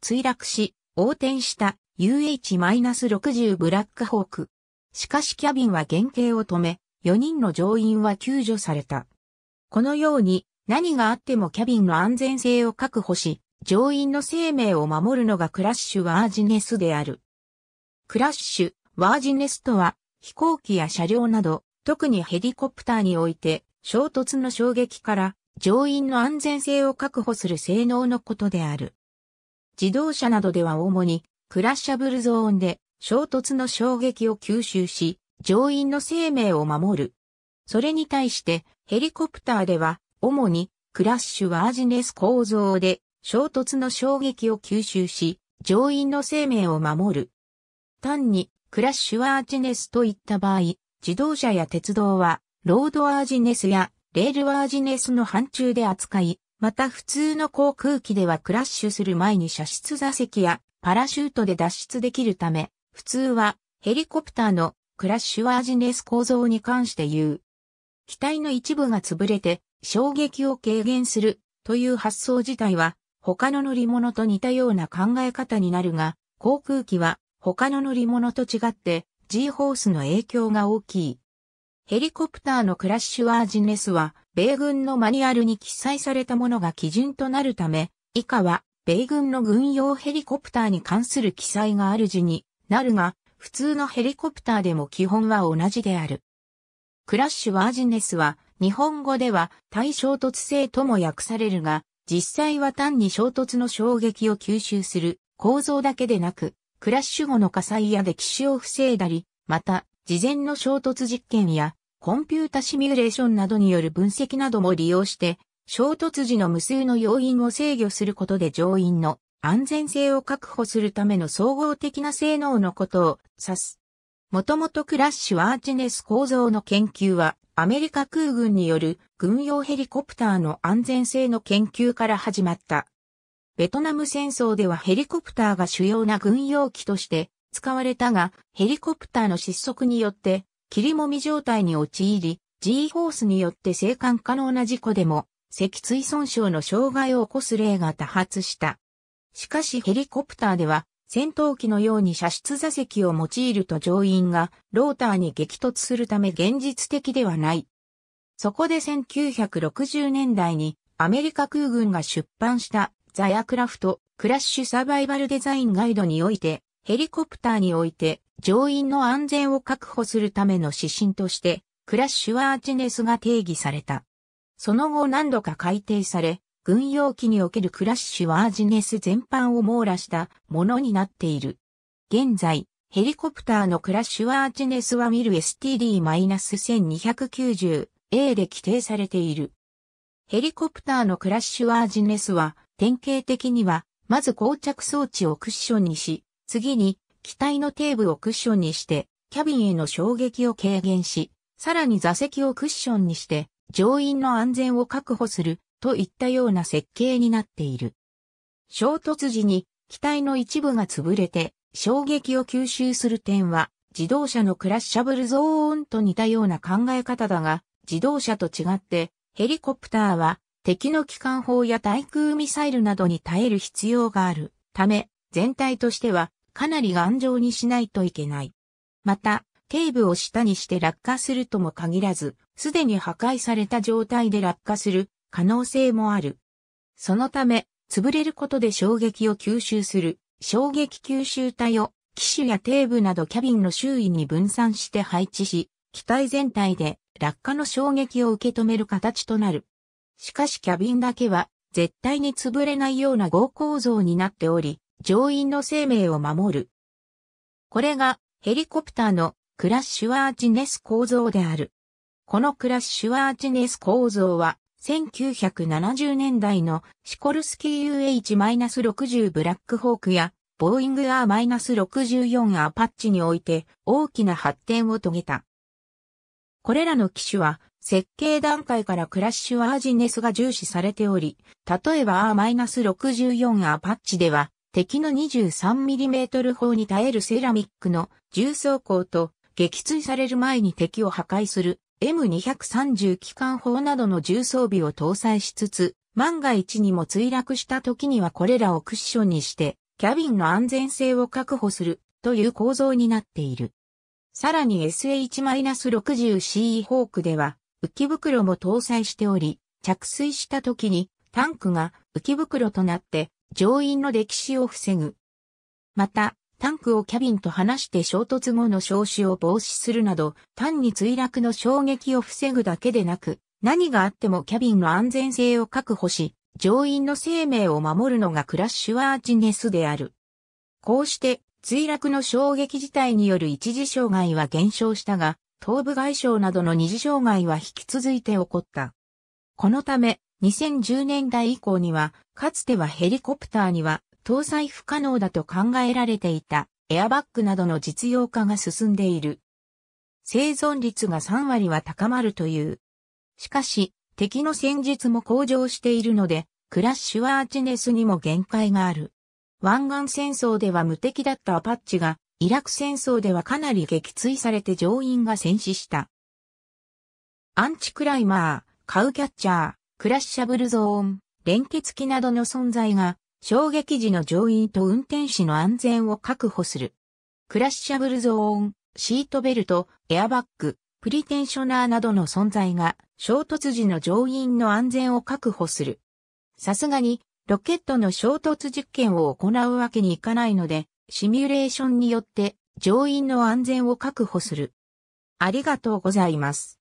墜落し、横転した UH-60 ブラックホーク。しかしキャビンは原型を止め、4人の乗員は救助された。このように何があってもキャビンの安全性を確保し、乗員の生命を守るのがクラッシュワージネスである。クラッシュワージネスとは飛行機や車両など、特にヘリコプターにおいて衝突の衝撃から乗員の安全性を確保する性能のことである。自動車などでは主にクラッシャブルゾーンで衝突の衝撃を吸収し、乗員の生命を守る。それに対してヘリコプターでは主にクラッシュワージネス構造で衝突の衝撃を吸収し、乗員の生命を守る。単にクラッシュワージネスといった場合、自動車や鉄道はロードワージネスやレールワージネスの範疇で扱い、また普通の航空機ではクラッシュする前に射出座席やパラシュートで脱出できるため、普通はヘリコプターのクラッシュワージネス構造に関して言う。機体の一部が潰れて衝撃を軽減するという発想自体は他の乗り物と似たような考え方になるが、航空機は他の乗り物と違って G ホースの影響が大きい。ヘリコプターのクラッシュワージネスは、米軍のマニュアルに記載されたものが基準となるため、以下は、米軍の軍用ヘリコプターに関する記載がある字になるが、普通のヘリコプターでも基本は同じである。クラッシュワージネスは、日本語では対衝突性とも訳されるが、実際は単に衝突の衝撃を吸収する構造だけでなく、クラッシュ後の火災や歴史を防いだり、また、事前の衝突実験やコンピュータシミュレーションなどによる分析なども利用して、衝突時の無数の要因を制御することで乗員の安全性を確保するための総合的な性能のことを指す。もともとクラッシュ・ワーチネス構造の研究は、アメリカ空軍による軍用ヘリコプターの安全性の研究から始まった。ベトナム戦争ではヘリコプターが主要な軍用機として使われたが、ヘリコプターの失速によって霧もみ状態に陥り、G ホースによって生還可能な事故でも、脊椎損傷の障害を起こす例が多発した。しかしヘリコプターでは、戦闘機のように射出座席を用いると乗員がローターに激突するため現実的ではない。そこで1960年代にアメリカ空軍が出版したザ・ヤクラフト・クラッシュ・サバイバルデザインガイドにおいてヘリコプターにおいて乗員の安全を確保するための指針として、クラッシュワーチネスが定義された。その後何度か改定され、軍用機におけるクラッシュワージネス全般を網羅したものになっている。現在、ヘリコプターのクラッシュワージネスは見る STD-1290A で規定されている。ヘリコプターのクラッシュワージネスは、典型的には、まず膠着装置をクッションにし、次に機体の底部をクッションにして、キャビンへの衝撃を軽減し、さらに座席をクッションにして、乗員の安全を確保するといったような設計になっている。衝突時に機体の一部が潰れて衝撃を吸収する点は自動車のクラッシャブルゾーンと似たような考え方だが自動車と違ってヘリコプターは敵の機関砲や対空ミサイルなどに耐える必要があるため全体としてはかなり頑丈にしないといけない。また、頸部を下にして落下するとも限らず、すでに破壊された状態で落下する可能性もある。そのため、潰れることで衝撃を吸収する衝撃吸収体を機種や底部などキャビンの周囲に分散して配置し、機体全体で落下の衝撃を受け止める形となる。しかしキャビンだけは絶対に潰れないような合構造になっており、乗員の生命を守る。これがヘリコプターのクラッシュアーチネス構造である。このクラッシュアーチネス構造は1970年代のシコルスキー UH-60 ブラックホークやボーイング R-64 アパッチにおいて大きな発展を遂げた。これらの機種は設計段階からクラッシュアージネスが重視されており、例えば R-64 アパッチでは敵の 23mm 砲に耐えるセラミックの重装甲と撃墜される前に敵を破壊する M230 機関砲などの重装備を搭載しつつ、万が一にも墜落した時にはこれらをクッションにして、キャビンの安全性を確保するという構造になっている。さらに SH-60CE ホークでは浮き袋も搭載しており、着水した時にタンクが浮き袋となって乗員の歴史を防ぐ。また、タンクをキャビンと離して衝突後の消死を防止するなど、単に墜落の衝撃を防ぐだけでなく、何があってもキャビンの安全性を確保し、乗員の生命を守るのがクラッシュワーチネスである。こうして、墜落の衝撃自体による一次障害は減少したが、頭部外傷などの二次障害は引き続いて起こった。このため、2010年代以降には、かつてはヘリコプターには搭載不可能だと考えられていたエアバッグなどの実用化が進んでいる。生存率が3割は高まるという。しかし、敵の戦術も向上しているので、クラッシュワーチネスにも限界がある。湾岸戦争では無敵だったアパッチが、イラク戦争ではかなり撃墜されて乗員が戦死した。アンチクライマー、カウキャッチャー、クラッシャブルゾーン、連結機などの存在が、衝撃時の乗員と運転士の安全を確保する。クラッシャブルゾーン、シートベルト、エアバッグ、プリテンショナーなどの存在が、衝突時の乗員の安全を確保する。さすがに、ロケットの衝突実験を行うわけにいかないので、シミュレーションによって乗員の安全を確保する。ありがとうございます。